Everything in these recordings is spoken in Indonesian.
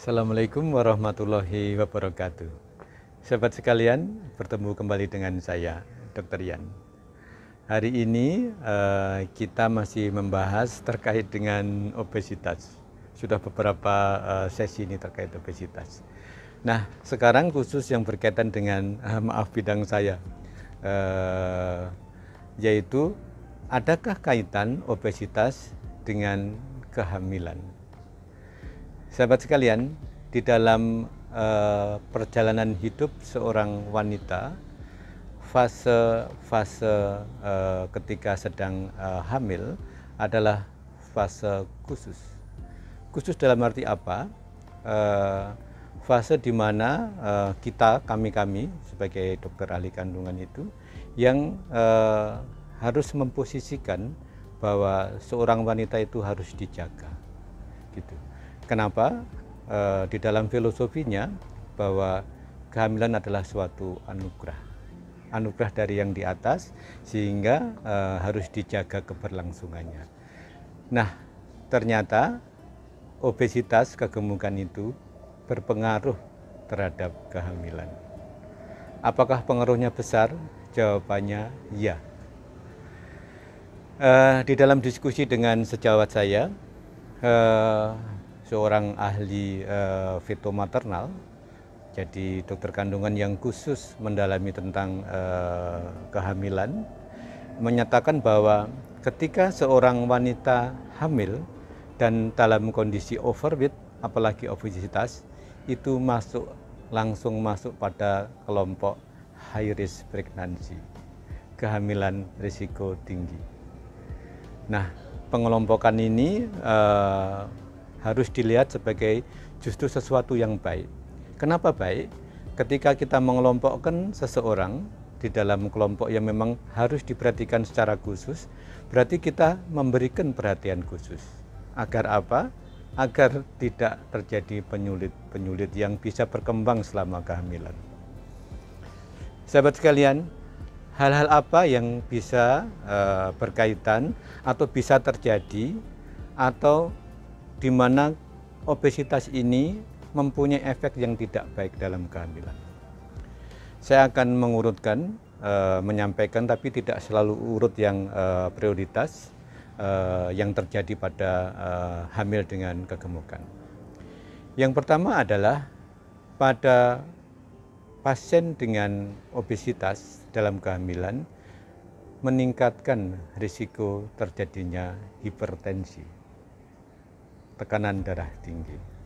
Assalamualaikum warahmatullahi wabarakatuh. Sahabat sekalian, bertemu kembali dengan saya Dr. Yan. Hari ini eh, kita masih membahas terkait dengan obesitas. Sudah beberapa eh, sesi ini terkait obesitas. Nah, sekarang khusus yang berkaitan dengan eh, maaf bidang saya, yaitu adakah kaitan obesitas dengan kehamilan? Sahabat sekalian, di dalam perjalanan hidup seorang wanita fase fase uh, ketika sedang uh, hamil adalah fase khusus. Khusus dalam arti apa? Uh, fase di mana uh, kita kami-kami sebagai dokter ahli kandungan itu yang uh, harus memposisikan bahwa seorang wanita itu harus dijaga. Gitu. Kenapa? Uh, di dalam filosofinya bahwa kehamilan adalah suatu anugerah anugerah dari yang di atas sehingga e, harus dijaga keberlangsungannya. Nah, ternyata obesitas kegemukan itu berpengaruh terhadap kehamilan. Apakah pengaruhnya besar? Jawabannya ya. E, di dalam diskusi dengan sejawat saya, e, seorang ahli e, fitomaternal, jadi dokter kandungan yang khusus mendalami tentang eh, kehamilan menyatakan bahwa ketika seorang wanita hamil dan dalam kondisi overweight apalagi obesitas itu masuk langsung masuk pada kelompok high risk pregnancy kehamilan risiko tinggi. Nah, pengelompokan ini eh, harus dilihat sebagai justru sesuatu yang baik Kenapa baik? Ketika kita mengelompokkan seseorang di dalam kelompok yang memang harus diperhatikan secara khusus, berarti kita memberikan perhatian khusus. Agar apa? Agar tidak terjadi penyulit-penyulit yang bisa berkembang selama kehamilan. Sahabat sekalian, hal-hal apa yang bisa e, berkaitan atau bisa terjadi atau di mana obesitas ini mempunyai efek yang tidak baik dalam kehamilan. Saya akan mengurutkan, e, menyampaikan, tapi tidak selalu urut yang e, prioritas e, yang terjadi pada e, hamil dengan kegemukan. Yang pertama adalah pada pasien dengan obesitas dalam kehamilan meningkatkan risiko terjadinya hipertensi, tekanan darah tinggi.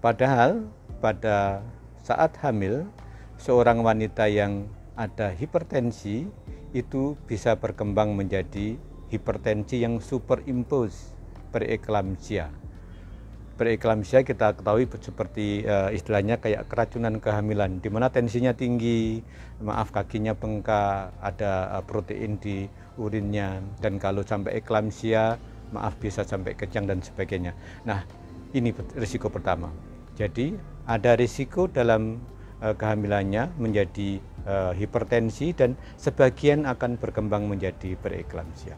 Padahal pada saat hamil, seorang wanita yang ada hipertensi itu bisa berkembang menjadi hipertensi yang superimpose preeklamsia. Preeklamsia kita ketahui seperti uh, istilahnya kayak keracunan kehamilan, di mana tensinya tinggi, maaf kakinya bengkak, ada uh, protein di urinnya, dan kalau sampai eklamsia, maaf bisa sampai kejang dan sebagainya. Nah, ini risiko pertama. Jadi ada risiko dalam uh, kehamilannya menjadi uh, hipertensi dan sebagian akan berkembang menjadi preeklampsia.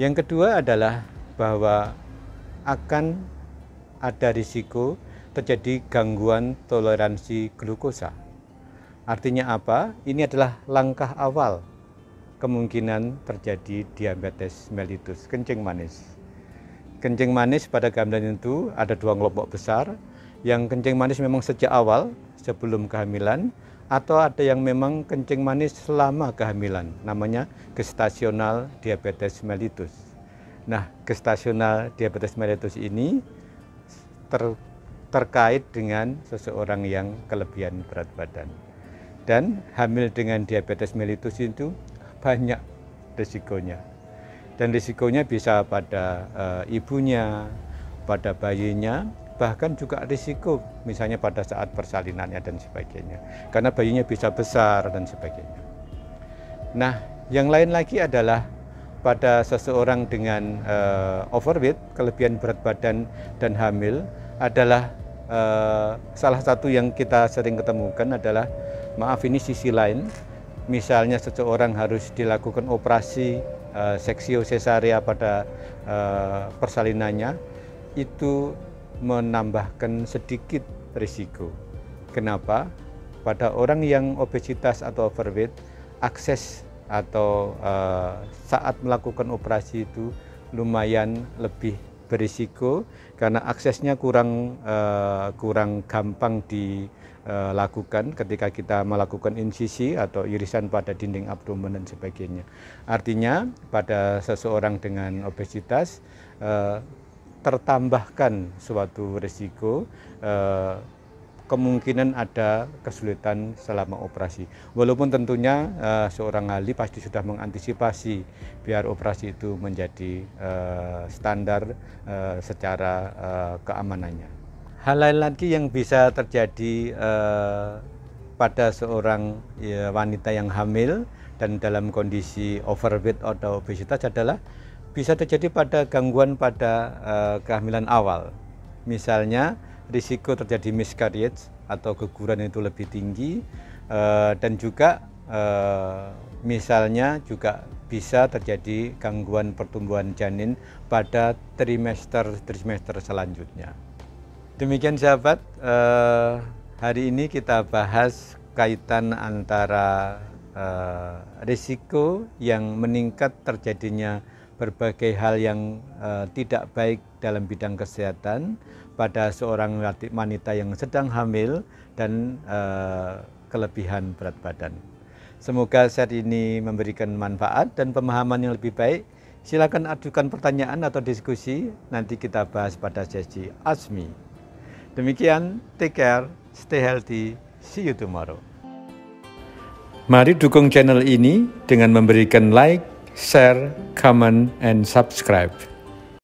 Yang kedua adalah bahwa akan ada risiko terjadi gangguan toleransi glukosa. Artinya apa? Ini adalah langkah awal kemungkinan terjadi diabetes mellitus, kencing manis. Kencing manis pada kehamilan itu ada dua kelompok besar. Yang kencing manis memang sejak awal sebelum kehamilan atau ada yang memang kencing manis selama kehamilan. Namanya gestasional diabetes mellitus. Nah, gestasional diabetes mellitus ini ter terkait dengan seseorang yang kelebihan berat badan. Dan hamil dengan diabetes mellitus itu banyak risikonya dan risikonya bisa pada e, ibunya, pada bayinya, bahkan juga risiko misalnya pada saat persalinannya dan sebagainya. Karena bayinya bisa besar dan sebagainya. Nah, yang lain lagi adalah pada seseorang dengan e, overweight, kelebihan berat badan dan hamil adalah e, salah satu yang kita sering ketemukan adalah maaf ini sisi lain misalnya seseorang harus dilakukan operasi uh, seksio cesarea pada eh, persalinannya itu menambahkan sedikit risiko. Kenapa? Pada orang yang obesitas atau overweight, akses atau eh, saat melakukan operasi itu lumayan lebih berisiko karena aksesnya kurang uh, kurang gampang dilakukan eh, ketika kita melakukan insisi atau irisan pada dinding abdomen dan sebagainya. Artinya pada seseorang dengan obesitas uh, tertambahkan suatu risiko uh, kemungkinan ada kesulitan selama operasi. Walaupun tentunya uh, seorang ahli pasti sudah mengantisipasi biar operasi itu menjadi uh, standar uh, secara uh, keamanannya. Hal lain lagi yang bisa terjadi uh, pada seorang ya, wanita yang hamil dan dalam kondisi overweight atau obesitas adalah bisa terjadi pada gangguan pada uh, kehamilan awal. Misalnya risiko terjadi miscarriage atau keguguran itu lebih tinggi uh, dan juga uh, misalnya juga bisa terjadi gangguan pertumbuhan janin pada trimester-trimester selanjutnya. Demikian sahabat, eh, hari ini kita bahas kaitan antara risiko yang meningkat terjadinya berbagai hal yang tidak baik dalam bidang kesehatan pada seorang wanita yang sedang hamil dan uh, kelebihan berat badan. Semoga set ini memberikan manfaat dan pemahaman yang lebih baik. Silakan ajukan pertanyaan atau diskusi, nanti kita bahas pada sesi ASMI. Demikian, take care, stay healthy, see you tomorrow. Mari dukung channel ini dengan memberikan like, share, comment, and subscribe.